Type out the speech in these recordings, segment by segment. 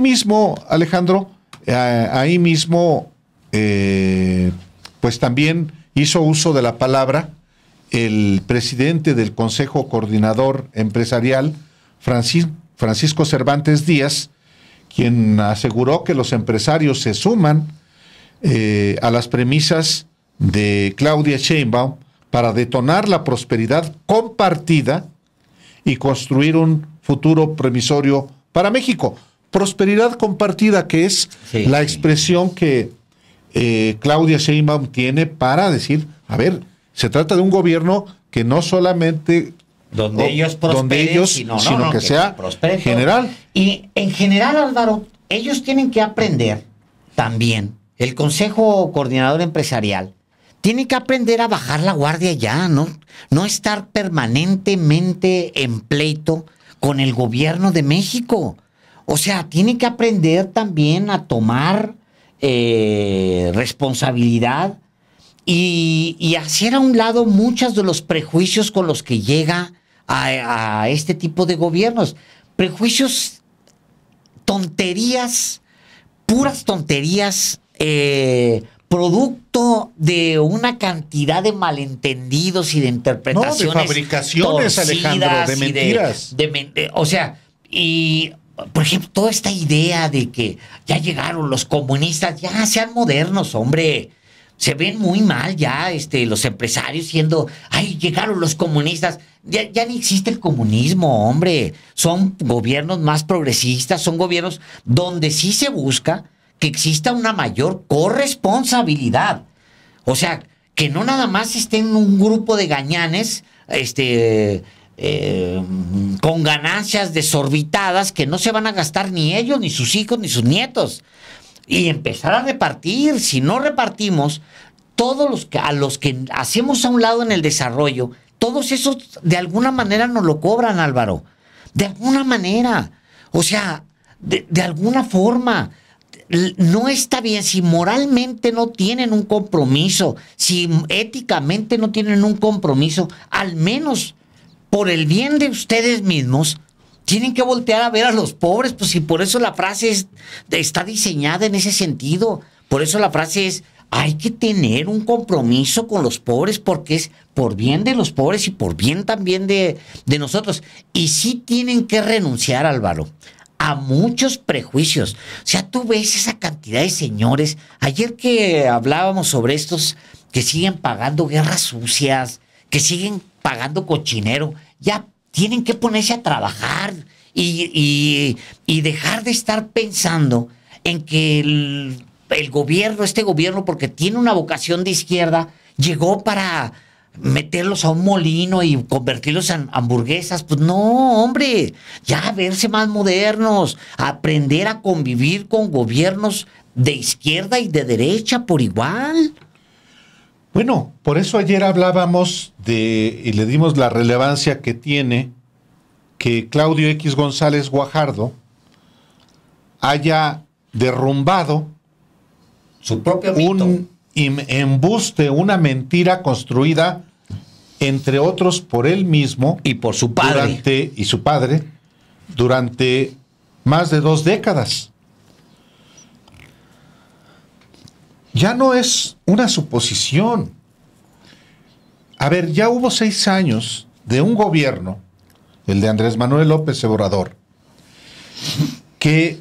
mismo, Alejandro, eh, ahí mismo, eh, pues también hizo uso de la palabra el presidente del Consejo Coordinador Empresarial, Francisco Cervantes Díaz, quien aseguró que los empresarios se suman eh, a las premisas de Claudia Sheinbaum para detonar la prosperidad compartida y construir un futuro promisorio para México prosperidad compartida, que es la expresión que eh, Claudia Sheinbaum tiene para decir, a ver, se trata de un gobierno que no solamente donde ellos prosperen, donde ellos, sino, que, sea general. Y en general, Álvaro, ellos tienen que aprender también, el Consejo Coordinador Empresarial, tiene que aprender a bajar la guardia ya, ¿no? No estar permanentemente en pleito con el gobierno de México. O sea, tiene que aprender también a tomar eh, responsabilidad y, hacer a un lado muchos de los prejuicios con los que llega a, este tipo de gobiernos. Prejuicios, tonterías, puras tonterías, eh, producto de una cantidad de malentendidos y de interpretaciones. de fabricaciones, Alejandro, de mentiras. o sea, y por ejemplo, toda esta idea de que ya llegaron los comunistas, ya sean modernos, hombre. Se ven muy mal ya este, los empresarios siendo, ay, llegaron los comunistas. Ya, ya ni existe el comunismo, hombre. Son gobiernos más progresistas, son gobiernos donde sí se busca que exista una mayor corresponsabilidad. O sea, que no nada más estén un grupo de gañanes, este eh, con ganancias desorbitadas que no se van a gastar ni ellos, ni sus hijos, ni sus nietos. Y empezar a repartir. Si no repartimos, todos los que, a los que hacemos a un lado en el desarrollo, todos esos de alguna manera nos lo cobran, Álvaro. De alguna manera. O sea, de, de alguna forma no está bien, si moralmente no tienen un compromiso, si éticamente no tienen un compromiso, al menos por el bien de ustedes mismos, tienen que voltear a ver a los pobres, pues si por eso la frase está diseñada en ese sentido. Por eso la frase es, hay que tener un compromiso con los pobres porque es por bien de los pobres y por bien también de nosotros. Y sí tienen que renunciar, Álvaro, a muchos prejuicios. O sea, tú ves esa cantidad de señores. Ayer que hablábamos sobre estos que siguen pagando guerras sucias, que siguen pagando cochinero ya tienen que ponerse a trabajar y, dejar de estar pensando en que el, el, gobierno, este gobierno, porque tiene una vocación de izquierda, llegó para meterlos a un molino y convertirlos en hamburguesas. Pues no, hombre, ya verse más modernos, aprender a convivir con gobiernos de izquierda y de derecha por igual. Bueno, por eso ayer hablábamos de y le dimos la relevancia que tiene que Claudio X González Guajardo haya derrumbado su propio un embuste, una mentira construida entre otros por él mismo y por su padre y su padre durante más de dos décadas. ya no es una suposición. A ver, ya hubo seis años de un gobierno, el de Andrés Manuel López Obrador, que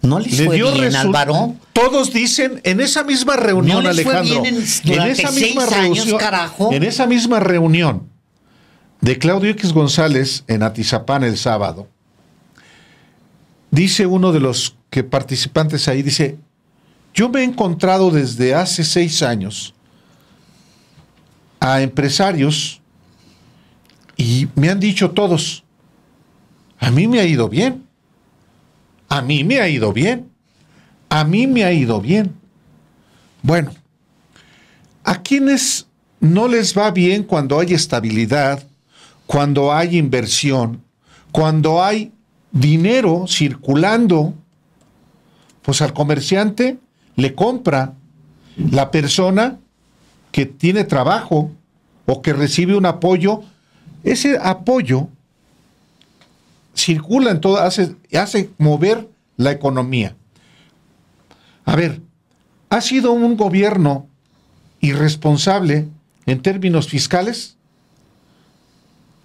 le dio resultados. Todos dicen en esa misma reunión, Alejandro, en, esa misma reunión, en esa misma reunión de Claudio X González en Atizapán el sábado, dice uno de los que participantes ahí dice, yo me he encontrado desde hace seis años a empresarios y me han dicho todos, a mí me ha ido bien, a mí me ha ido bien, a mí me ha ido bien. Bueno, a quienes no les va bien cuando hay estabilidad, cuando hay inversión, cuando hay dinero circulando, pues al comerciante le compra la persona que tiene trabajo o que recibe un apoyo, ese apoyo circula en todo, hace, hace mover la economía. A ver, ¿ha sido un gobierno irresponsable en términos fiscales?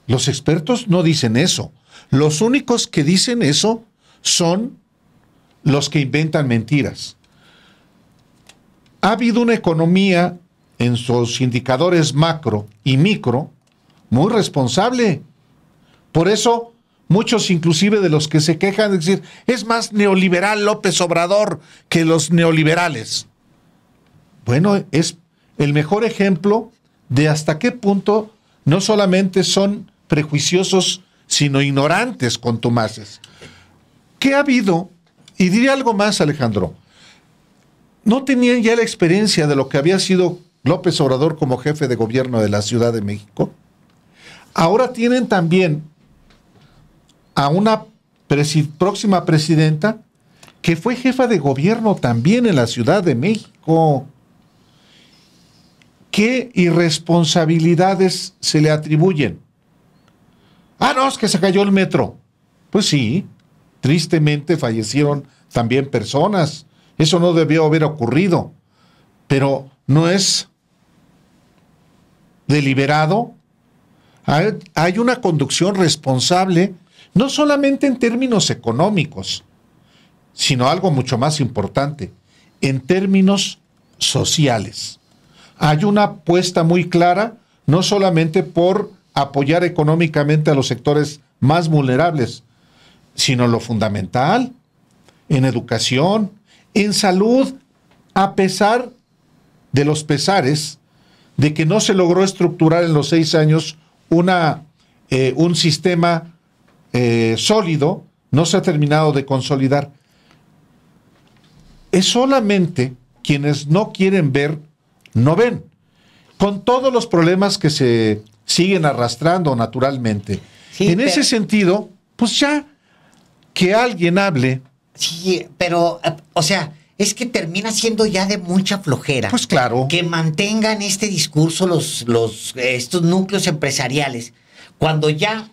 Los expertos no dicen eso. Los únicos que dicen eso son los que inventan mentiras ha habido una economía en sus indicadores macro y micro muy responsable. Por eso, muchos inclusive de los que se quejan de decir, es más neoliberal López Obrador que los neoliberales. Bueno, es el mejor ejemplo de hasta qué punto no solamente son prejuiciosos, sino ignorantes con contumaces. ¿Qué ha habido? Y diré algo más, Alejandro no tenían ya la experiencia de lo que había sido López Obrador como jefe de gobierno de la Ciudad de México, ahora tienen también a una próxima presidenta que fue jefa de gobierno también en la Ciudad de México. ¿Qué irresponsabilidades se le atribuyen? Ah, no, es que se cayó el metro. Pues sí, tristemente fallecieron también personas. Eso no debió haber ocurrido, pero no es deliberado. Hay una conducción responsable, no solamente en términos económicos, sino algo mucho más importante, en términos sociales. Hay una apuesta muy clara, no solamente por apoyar económicamente a los sectores más vulnerables, sino lo fundamental, en educación, en salud, a pesar de los pesares de que no se logró estructurar en los seis años una, eh, un sistema eh, sólido, no se ha terminado de consolidar. Es solamente quienes no quieren ver, no ven. Con todos los problemas que se siguen arrastrando naturalmente. en ese sentido, pues ya que alguien hable Sí, pero, eh, o sea, es que termina siendo ya de mucha flojera. Pues claro. Que mantengan este discurso los, los, estos núcleos empresariales, cuando ya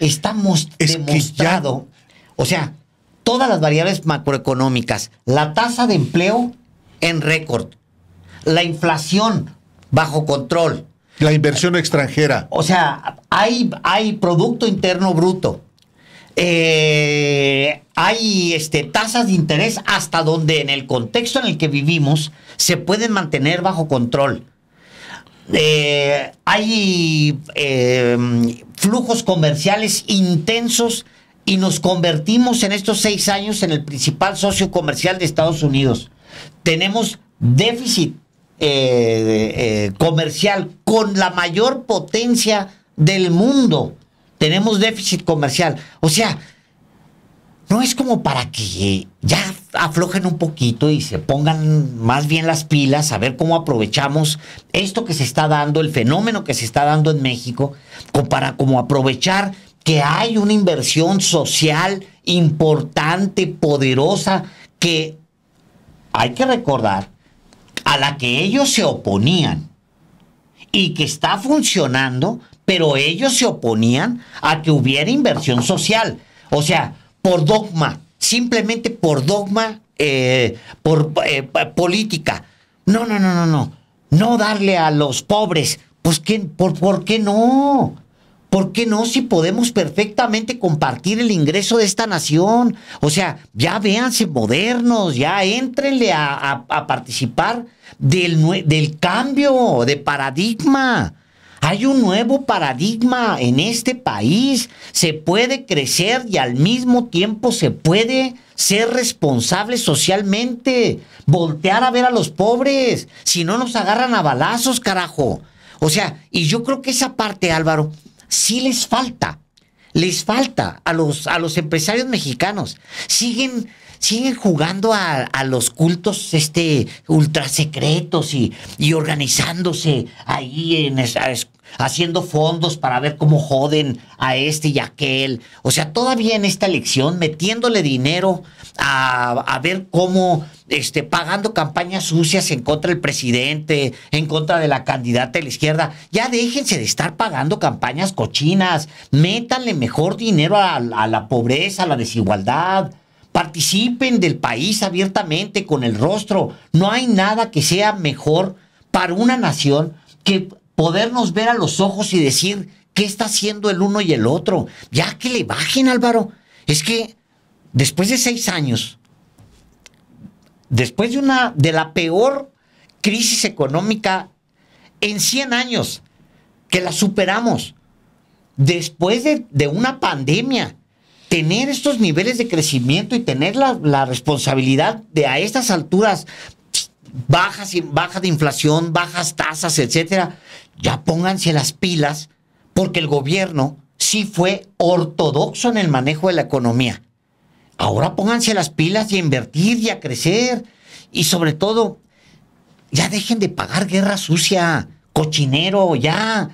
estamos mostrado demostrado, o sea, todas las variables macroeconómicas, la tasa de empleo en récord, la inflación bajo control. La inversión extranjera. O sea, hay, hay Producto Interno Bruto, eh, hay este, tasas de interés hasta donde en el contexto en el que vivimos se pueden mantener bajo control. Eh, hay eh, flujos comerciales intensos y nos convertimos en estos seis años en el principal socio comercial de Estados Unidos. Tenemos déficit comercial con la mayor potencia del mundo tenemos déficit comercial. O sea, no es como para que ya aflojen un poquito y se pongan más bien las pilas a ver cómo aprovechamos esto que se está dando, el fenómeno que se está dando en México, para como aprovechar que hay una inversión social importante, poderosa, que hay que recordar, a la que ellos se oponían y que está funcionando pero ellos se oponían a que hubiera inversión social. O sea, por dogma, simplemente por dogma, eh, por eh, política. No, no, no, no, no. No darle a los pobres. Pues, quién? por, ¿por qué no? ¿Por qué no si podemos perfectamente compartir el ingreso de esta nación? O sea, ya véanse modernos, ya entrenle a, participar del, del cambio de paradigma. Hay un nuevo paradigma en este país. Se puede crecer y al mismo tiempo se puede ser responsable socialmente. Voltear a ver a los pobres. Si no nos agarran a balazos, carajo. O sea, y yo creo que esa parte, Álvaro, sí les falta. Les falta a los, a los empresarios mexicanos. Siguen siguen jugando a, los cultos este, ultrasecretos y, y organizándose ahí en haciendo fondos para ver cómo joden a este y aquel. O sea, todavía en esta elección metiéndole dinero a, ver cómo, este, pagando campañas sucias en contra del presidente, en contra de la candidata de la izquierda. Ya déjense de estar pagando campañas cochinas. Métanle mejor dinero a, a la pobreza, a la desigualdad participen del país abiertamente con el rostro. No hay nada que sea mejor para una nación que podernos ver a los ojos y decir qué está haciendo el uno y el otro. Ya que le bajen, Álvaro. Es que después de seis años, después de una de la peor crisis económica en 100 años, que la superamos, después de, de una pandemia, tener estos niveles de crecimiento y tener la, responsabilidad de a estas alturas bajas, de inflación, bajas tasas, etcétera, ya pónganse las pilas, porque el gobierno sí fue ortodoxo en el manejo de la economía. Ahora pónganse las pilas y a invertir y a crecer. Y sobre todo, ya dejen de pagar guerra sucia, cochinero, ya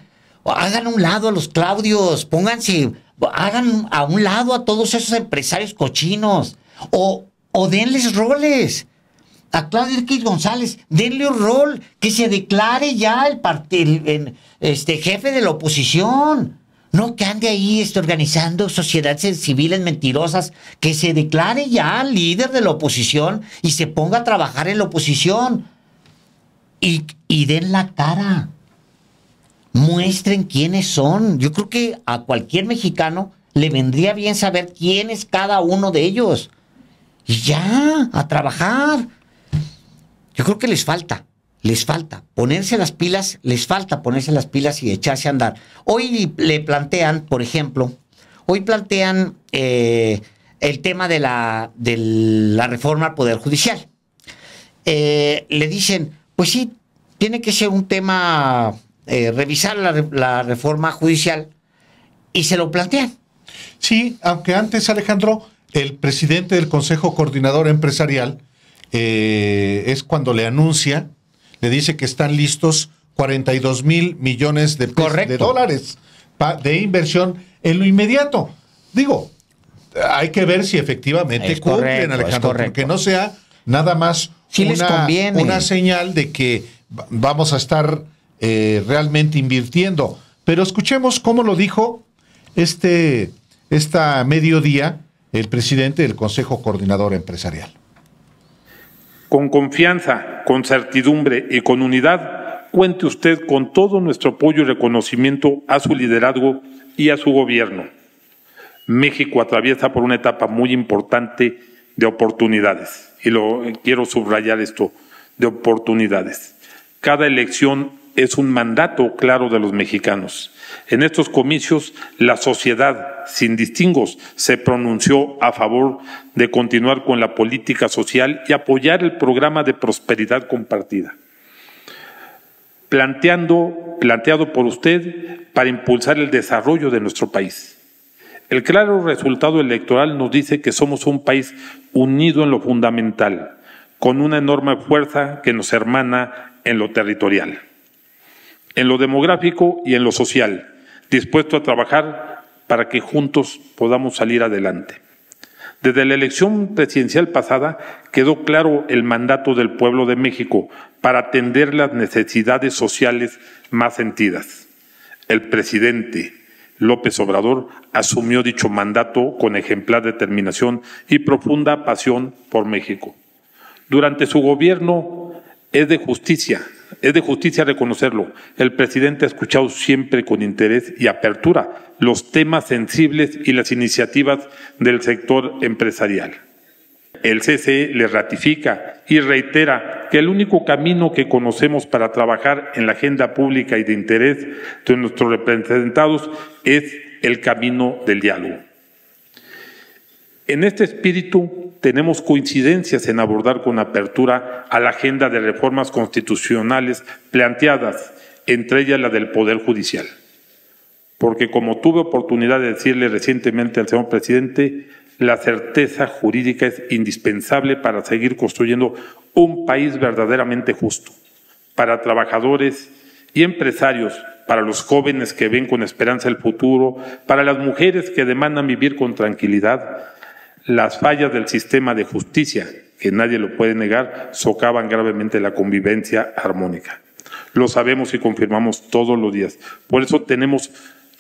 hagan un lado a los Claudios, pónganse, hagan a un lado a todos esos empresarios cochinos o, o denles roles. A Claudio X González, denle un rol, que se declare ya el, partido este, jefe de la oposición. No que ande ahí este, organizando sociedades civiles mentirosas, que se declare ya líder de la oposición y se ponga a trabajar en la oposición. y den la cara muestren quiénes son. Yo creo que a cualquier mexicano le vendría bien saber quién es cada uno de ellos. Y ya, a trabajar. Yo creo que les falta, les falta ponerse las pilas, les falta ponerse las pilas y echarse a andar. Hoy le plantean, por ejemplo, hoy plantean eh, el tema de la, de la reforma al Poder Judicial. Eh, le dicen, pues sí, tiene que ser un tema eh, revisar la, reforma judicial y se lo plantean. Sí, aunque antes, Alejandro, el presidente del Consejo Coordinador Empresarial eh, es cuando le anuncia, le dice que están listos 42 mil millones de, de dólares de inversión en lo inmediato. Digo, hay que ver si efectivamente cumplen, Alejandro, porque no sea nada más una, una señal de que vamos a estar eh, realmente invirtiendo. Pero escuchemos cómo lo dijo este esta mediodía el presidente del Consejo Coordinador Empresarial. Con confianza, con certidumbre y con unidad, cuente usted con todo nuestro apoyo y reconocimiento a su liderazgo y a su gobierno. México atraviesa por una etapa muy importante de oportunidades, y lo eh, quiero subrayar esto, de oportunidades. Cada elección es un mandato claro de los mexicanos. En estos comicios, la sociedad, sin distingos, se pronunció a favor de continuar con la política social y apoyar el programa de prosperidad compartida. Planteando, planteado por usted para impulsar el desarrollo de nuestro país. El claro resultado electoral nos dice que somos un país unido en lo fundamental, con una enorme fuerza que nos hermana en lo territorial en lo demográfico y en lo social, dispuesto a trabajar para que juntos podamos salir adelante. Desde la elección presidencial pasada quedó claro el mandato del pueblo de México para atender las necesidades sociales más sentidas. El presidente López Obrador asumió dicho mandato con ejemplar determinación y profunda pasión por México. Durante su gobierno es de justicia, es de justicia reconocerlo. El presidente ha escuchado siempre con interés y apertura los temas sensibles y las iniciativas del sector empresarial. El CCE le ratifica y reitera que el único camino que conocemos para trabajar en la agenda pública y de interés de nuestros representados es el camino del diálogo. En este espíritu tenemos coincidencias en abordar con apertura a la agenda de reformas constitucionales planteadas, entre ellas la del Poder Judicial. Porque como tuve oportunidad de decirle recientemente al señor presidente, la certeza jurídica es indispensable para seguir construyendo un país verdaderamente justo, para trabajadores y empresarios, para los jóvenes que ven con esperanza el futuro, para las mujeres que demandan vivir con tranquilidad, las fallas del sistema de justicia, que nadie lo puede negar, socavan gravemente la convivencia armónica. Lo sabemos y confirmamos todos los días. Por eso tenemos,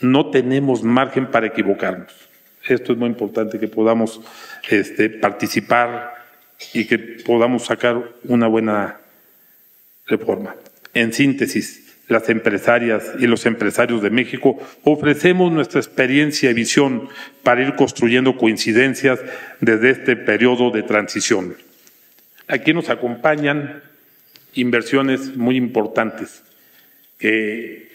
no tenemos margen para equivocarnos. Esto es muy importante que podamos este, participar y que podamos sacar una buena reforma. En síntesis, las empresarias y los empresarios de México, ofrecemos nuestra experiencia y visión para ir construyendo coincidencias desde este periodo de transición. Aquí nos acompañan inversiones muy importantes eh,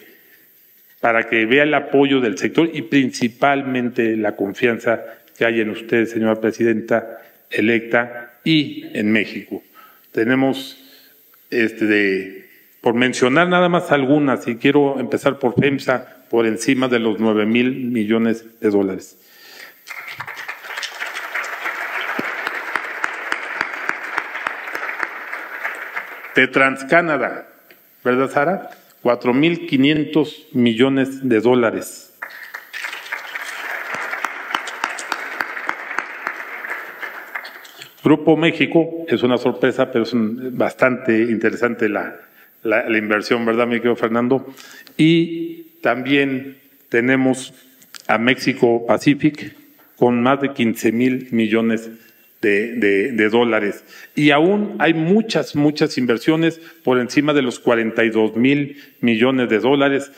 para que vea el apoyo del sector y principalmente la confianza que hay en usted, señora presidenta electa, y en México. Tenemos este, de por mencionar nada más algunas, y quiero empezar por FEMSA, por encima de los 9 mil millones de dólares. de TransCanada, ¿verdad, Sara? mil 4.500 millones de dólares. Grupo México, es una sorpresa, pero es bastante interesante la, la, inversión, ¿verdad, mi querido Fernando? Y también tenemos a México Pacific con más de 15 mil millones de, dólares. Y aún hay muchas, muchas inversiones por encima de los 42 mil millones de dólares.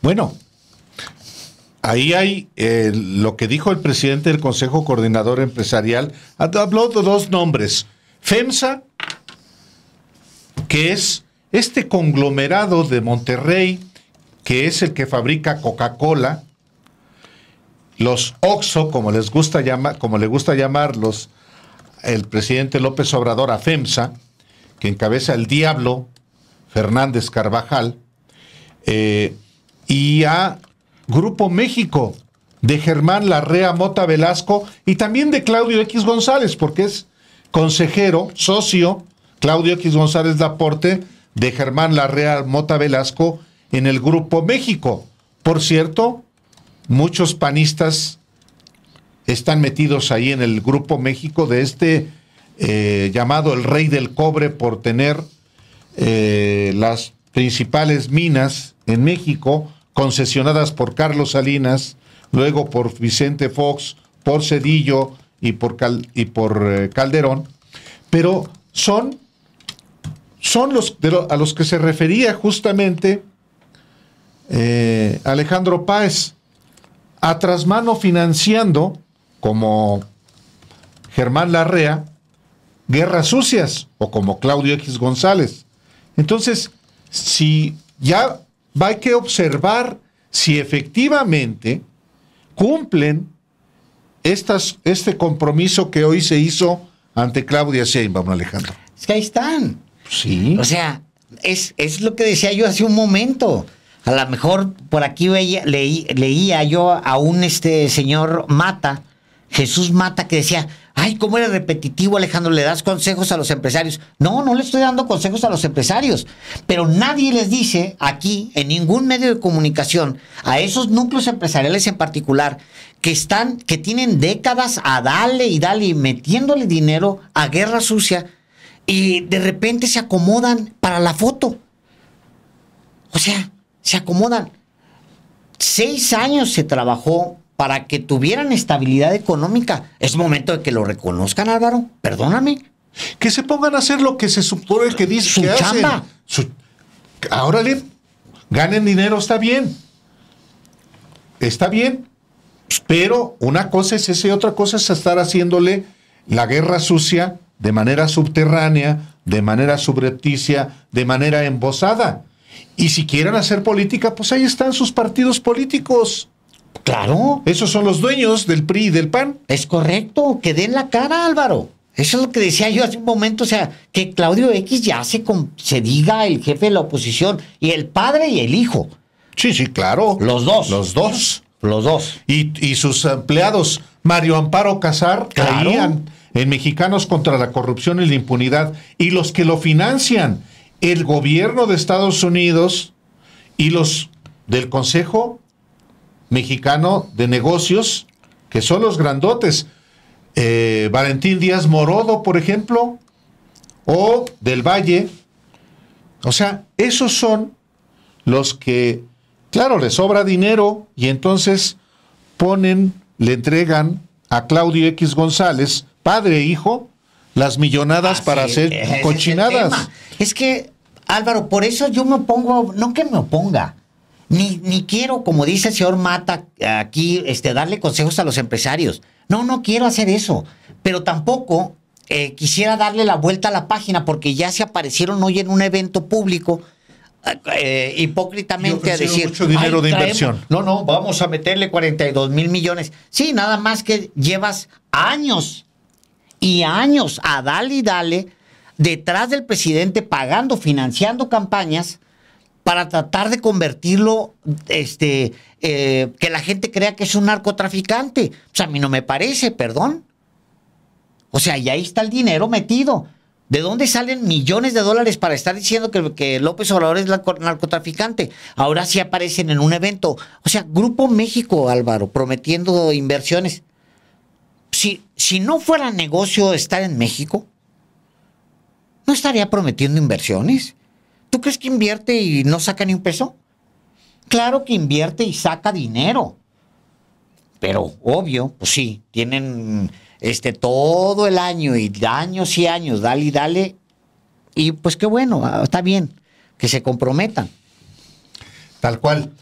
Bueno, ahí hay eh, lo que dijo el presidente del Consejo Coordinador Empresarial. Habló de dos nombres, FEMSA que es este conglomerado de Monterrey, que es el que fabrica Coca-Cola, los Oxo, como les gusta llamar, como le gusta llamarlos el presidente López Obrador a FEMSA, que encabeza el diablo Fernández Carvajal, eh, y a Grupo México de Germán Larrea Mota Velasco y también de Claudio X González, porque es consejero, socio Claudio X González Laporte, de Germán Larrea Mota Velasco en el Grupo México. Por cierto, muchos panistas están metidos ahí en el Grupo México de este eh, llamado el Rey del Cobre por tener eh, las principales minas en México concesionadas por Carlos Salinas, luego por Vicente Fox, por Cedillo y por, y por eh, Calderón, pero son son los a los que se refería justamente eh, Alejandro Páez, a trasmano financiando, como Germán Larrea, guerras sucias o como Claudio X González. Entonces, si ya hay que observar si efectivamente cumplen estas, este compromiso que hoy se hizo ante Claudia Sheinbaum, Alejandro. ahí están. O sea, es, es lo que decía yo hace un momento. A lo mejor por aquí leí, leía yo a un este señor Mata, Jesús Mata, que decía, ay, cómo eres repetitivo, Alejandro, le das consejos a los empresarios. No, no le estoy dando consejos a los empresarios, pero nadie les dice aquí, en ningún medio de comunicación, a esos núcleos empresariales en particular, que están, que tienen décadas a darle y darle y metiéndole dinero a guerra sucia y de repente se acomodan para la foto. O sea, se acomodan. Seis años se trabajó para que tuvieran estabilidad económica. Es momento de que lo reconozcan, Álvaro. Perdóname. Que se pongan a hacer lo que se supone que dice Su chamba. Ahora le ganen dinero, está bien. Está bien. Pero una cosa es esa y otra cosa es estar haciéndole la guerra sucia de manera subterránea, de manera subrepticia, de manera embosada. Y si quieren hacer política, pues ahí están sus partidos políticos. Claro. Esos son los dueños del PRI y del PAN. Es correcto, que den la cara, Álvaro. Eso es lo que decía yo hace un momento, o sea, que Claudio X ya se, se diga el jefe de la oposición y el padre y el hijo. Sí, sí, claro. Los dos. Los dos. Los dos. Y, sus empleados, Mario Amparo Casar, claro en Mexicanos contra la Corrupción y la Impunidad y los que lo financian, el gobierno de Estados Unidos y los del Consejo Mexicano de Negocios, que son los grandotes. Eh, Valentín Díaz Morodo, por ejemplo, o del Valle. O sea, esos son los que, claro, les sobra dinero y entonces ponen, le entregan a Claudio X González padre hijo las millonadas ah, para hacer cochinadas. Es, que, Álvaro, por eso yo me opongo, no que me oponga, ni, ni quiero, como dice el señor Mata aquí, este, darle consejos a los empresarios. No, no quiero hacer eso, pero tampoco eh, quisiera darle la vuelta a la página porque ya se aparecieron hoy en un evento público. Eh, eh hipócritamente a decir mucho dinero de inversión. No, no, vamos a meterle 42 mil millones. Sí, nada más que llevas años y años a dale y dale detrás del presidente pagando, financiando campañas para tratar de convertirlo, este, eh, que la gente crea que es un narcotraficante. O sea, a mí no me parece, perdón. O sea, y ahí está el dinero metido. ¿De dónde salen millones de dólares para estar diciendo que, que López Obrador es narcotraficante? Ahora sí aparecen en un evento. O sea, Grupo México, Álvaro, prometiendo inversiones si, no fuera negocio estar en México, ¿no estaría prometiendo inversiones? ¿Tú crees que invierte y no saca ni un peso? Claro que invierte y saca dinero. Pero obvio, pues sí, tienen este todo el año y años y años, dale y dale. Y pues qué bueno, ah, está bien que se comprometan. Tal cual.